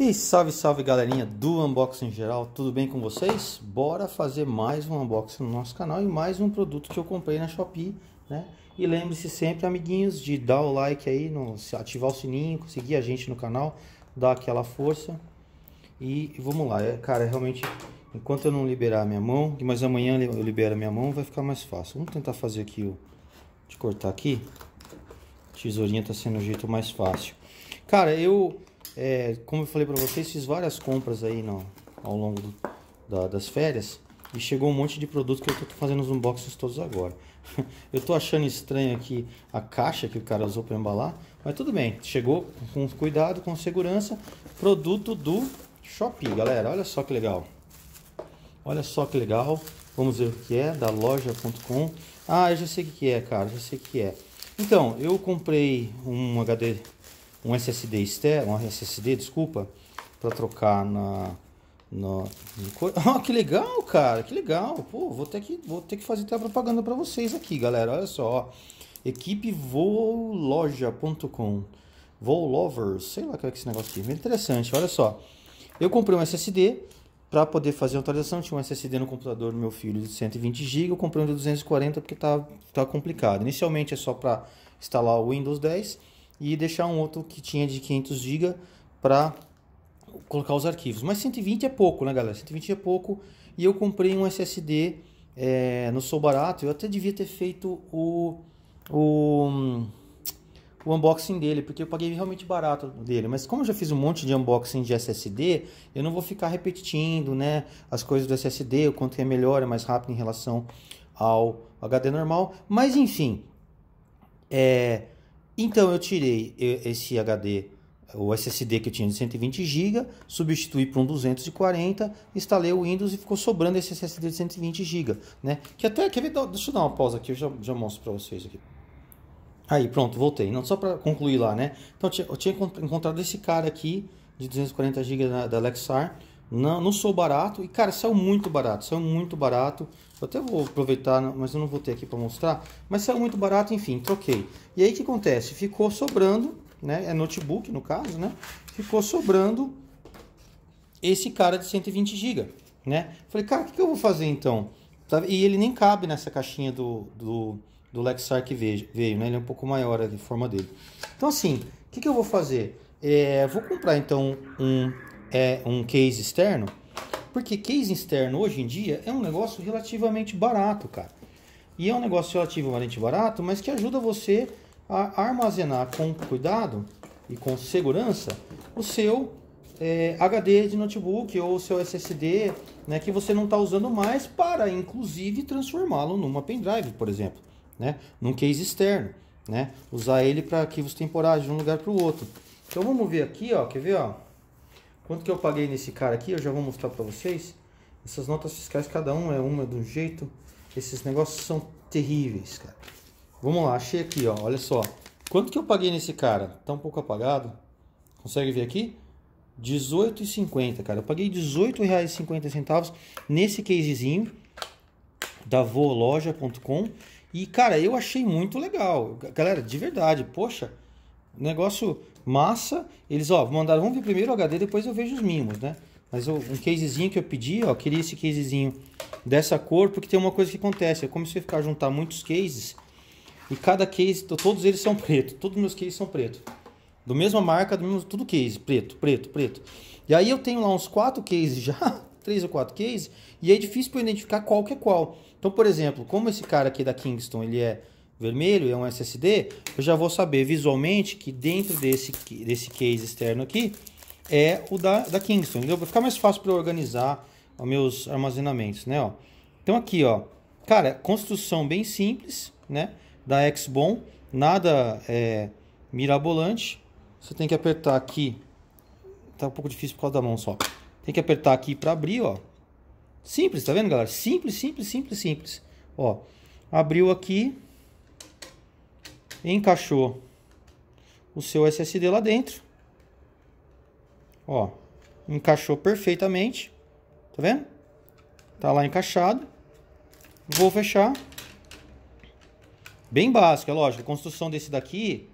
E salve, salve galerinha do Unboxing Geral, tudo bem com vocês? Bora fazer mais um unboxing no nosso canal e mais um produto que eu comprei na Shopee, né? E lembre-se sempre, amiguinhos, de dar o like aí, no, ativar o sininho, seguir a gente no canal, dar aquela força. E vamos lá, é, cara, é realmente, enquanto eu não liberar a minha mão, mas amanhã eu libero a minha mão, vai ficar mais fácil. Vamos tentar fazer aqui, o de cortar aqui. tesourinha tá sendo o jeito mais fácil. Cara, eu é, como eu falei para vocês, fiz várias compras aí no, ao longo do, da, das férias e chegou um monte de produto que eu estou fazendo os unboxings todos agora. eu estou achando estranho aqui a caixa que o cara usou para embalar, mas tudo bem, chegou com cuidado, com segurança, produto do Shopee, galera, olha só que legal. Olha só que legal. Vamos ver o que é, da loja.com. Ah, eu já sei o que é, cara, já sei o que é. Então, eu comprei um HD um SSD externo, um SSD, desculpa, para trocar na no, oh, que legal, cara, que legal. Pô, vou ter que, vou ter que fazer até a propaganda para vocês aqui, galera. Olha só, equipe vooloja.com, volovers, sei lá é que é esse negócio aqui. Bem interessante, olha só. Eu comprei um SSD para poder fazer a atualização. Tinha um SSD no computador do meu filho de 120 GB, eu comprei um de 240 porque tá, tá complicado. Inicialmente é só para instalar o Windows 10 e deixar um outro que tinha de 500 GB para colocar os arquivos. Mas 120 é pouco, né, galera? 120 é pouco. E eu comprei um SSD é, no Sou Barato. Eu até devia ter feito o, o, o unboxing dele, porque eu paguei realmente barato dele. Mas como eu já fiz um monte de unboxing de SSD, eu não vou ficar repetindo né, as coisas do SSD, o quanto é melhor, é mais rápido em relação ao HD normal. Mas enfim, é, então eu tirei esse HD, o SSD que eu tinha de 120 GB, substituí por um 240, instalei o Windows e ficou sobrando esse SSD de 120 GB, né? Que até quer ver, deixa eu dar uma pausa aqui, eu já, já mostro para vocês aqui. Aí pronto, voltei. Não só para concluir lá, né? Então eu tinha encontrado esse cara aqui de 240 GB da Lexar não, não sou barato. E, cara, saiu muito barato. Saiu muito barato. Eu até vou aproveitar, mas eu não vou ter aqui para mostrar. Mas saiu muito barato, enfim, troquei. E aí o que acontece? Ficou sobrando, né? É notebook no caso, né? Ficou sobrando esse cara de 120 GB, né? Falei, cara, o que, eu vou fazer então? Tá, e ele nem cabe nessa caixinha do, do, do Lexar que veio, veio, né? Ele é um pouco maior a forma dele. Então, assim, o que, que eu vou fazer? É, vou comprar então um é um case externo? Porque case externo hoje em dia é um negócio relativamente barato, cara. E é um negócio relativamente barato, mas que ajuda você a armazenar com cuidado e com segurança o seu é, HD de notebook ou o seu SSD né, que você não está usando mais para, inclusive, transformá-lo numa pendrive, por exemplo, né, num case externo. Né, usar ele para arquivos temporários de um lugar para o outro. Então vamos ver aqui, ó, quer ver? Ó, Quanto que eu paguei nesse cara aqui, eu já vou mostrar para vocês. Essas notas fiscais, cada é uma é uma de um jeito. Esses negócios são terríveis, cara. Vamos lá, achei aqui, ó. Olha só. Quanto que eu paguei nesse cara? Tá um pouco apagado. Consegue ver aqui? R$18,50, cara. Eu paguei R$18,50 nesse casezinho da Voloja.com E, cara, eu achei muito legal. Galera, de verdade, poxa, negócio massa. Eles, ó, mandaram, vamos ver primeiro o HD, depois eu vejo os mimos, né? Mas eu, um casezinho que eu pedi, ó, queria esse casezinho dessa cor, porque tem uma coisa que acontece. Eu é comecei a ficar a juntar muitos cases, e cada case, todos eles são preto, todos meus cases são preto. Do mesma marca, do mesmo, tudo case, preto, preto, preto. E aí eu tenho lá uns quatro cases já, três ou quatro cases, e é difícil para identificar qual que é qual. Então, por exemplo, como esse cara aqui da Kingston, ele é vermelho, é um SSD, eu já vou saber visualmente que dentro desse, desse case externo aqui é o da, da Kingston, entendeu? Vai ficar mais fácil para organizar os meus armazenamentos, né? Ó. Então aqui, ó, cara, construção bem simples, né? Da Xbon, nada é, mirabolante. Você tem que apertar aqui, tá um pouco difícil por causa da mão só. Tem que apertar aqui para abrir, ó. Simples, tá vendo, galera? Simples, simples, simples, simples. Ó, abriu aqui, encaixou o seu SSD lá dentro. Ó, encaixou perfeitamente. Tá vendo? Tá lá encaixado. Vou fechar. Bem básico, é lógico. A construção desse daqui,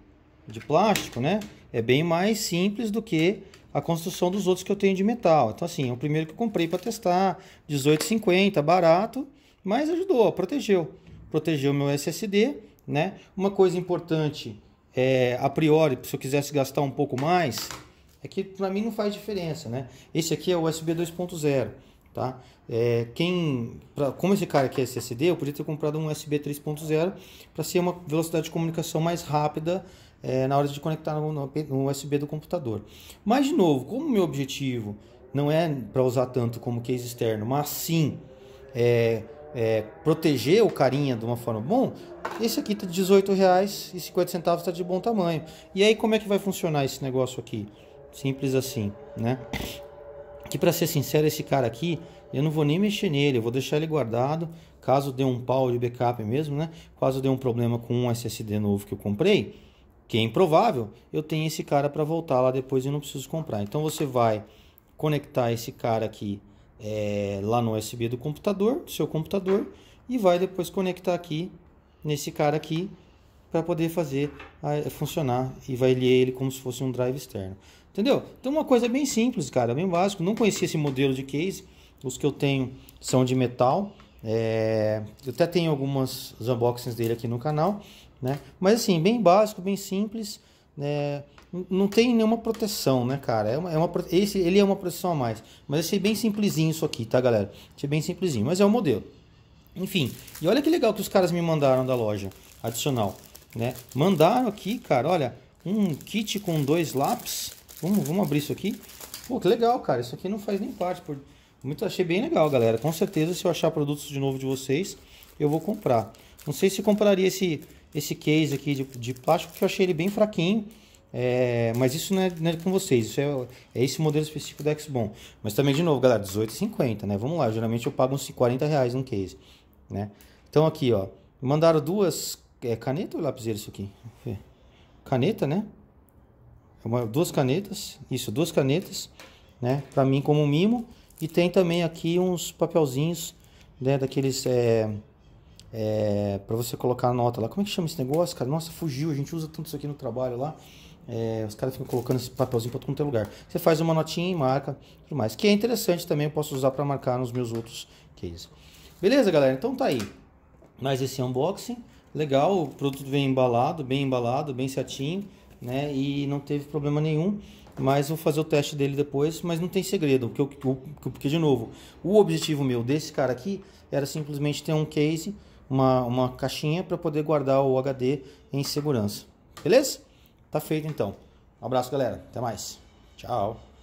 de plástico, né? É bem mais simples do que a construção dos outros que eu tenho de metal. Então, assim, é o primeiro que eu comprei para testar. 18,50, barato. Mas ajudou, protegeu. Protegeu meu SSD né? Uma coisa importante, é, a priori, se eu quisesse gastar um pouco mais, é que para mim não faz diferença, né? Esse aqui é o USB 2.0, tá? É, quem, pra, como esse cara aqui é SSD, eu podia ter comprado um USB 3.0 para ser uma velocidade de comunicação mais rápida é, na hora de conectar no, no, USB do computador. Mas de novo, como meu objetivo não é para usar tanto como case externo, mas sim é, é, proteger o carinha de uma forma bom, esse aqui de R$18,50 está de bom tamanho. E aí como é que vai funcionar esse negócio aqui? Simples assim, né? Que para ser sincero, esse cara aqui, eu não vou nem mexer nele, eu vou deixar ele guardado, caso dê um pau de backup mesmo, né? Caso dê um problema com um SSD novo que eu comprei, que é improvável, eu tenho esse cara para voltar lá depois e não preciso comprar. Então você vai conectar esse cara aqui é, lá no USB do computador, do seu computador, e vai depois conectar aqui nesse cara aqui para poder fazer a, funcionar e vai ler ele como se fosse um drive externo. Entendeu? Então uma coisa bem simples, cara, bem básico. Não conhecia esse modelo de case. Os que eu tenho são de metal. É... eu até tenho algumas unboxings dele aqui no canal, né? Mas assim, bem básico, bem simples, né? não tem nenhuma proteção, né, cara? É uma, é uma, esse, ele é uma proteção a mais. Mas achei é bem simplesinho isso aqui, tá, galera? Achei é bem simplesinho, mas é o um modelo. Enfim, e olha que legal que os caras me mandaram da loja adicional, né? Mandaram aqui, cara, olha, um kit com dois lápis. Vamos, vamos abrir isso aqui. Pô, que legal, cara. Isso aqui não faz nem parte. Por... Muito, achei bem legal, galera. Com certeza, se eu achar produtos de novo de vocês, eu vou comprar. Não sei se compraria esse, esse case aqui de, de plástico, porque eu achei ele bem fraquinho. É, mas isso não é, não é, com vocês, isso é, é esse modelo específico da XBOM. Mas também, de novo, galera, R$18,50, né? Vamos lá, geralmente eu pago uns 40 reais num case, né? Então aqui, ó, mandaram duas... É caneta ou lapiseira isso aqui? Caneta, né? É duas canetas, isso, duas canetas, né? Pra mim como mimo. E tem também aqui uns papelzinhos, né, daqueles... É, é, pra você colocar a nota lá. Como é que chama esse negócio, cara? Nossa, fugiu, a gente usa tanto isso aqui no trabalho lá. É, os caras ficam colocando esse papelzinho para todo é lugar. Você faz uma notinha e marca tudo mais. Que é interessante também, eu posso usar para marcar nos meus outros cases. Beleza, galera? Então tá aí. Mais esse unboxing. Legal, o produto vem embalado, bem embalado, bem certinho, né? E não teve problema nenhum. Mas vou fazer o teste dele depois, mas não tem segredo. Porque, eu, porque de novo, o objetivo meu desse cara aqui era simplesmente ter um case, uma, uma caixinha para poder guardar o HD em segurança. Beleza? Tá feito então. Um abraço, galera. Até mais. Tchau.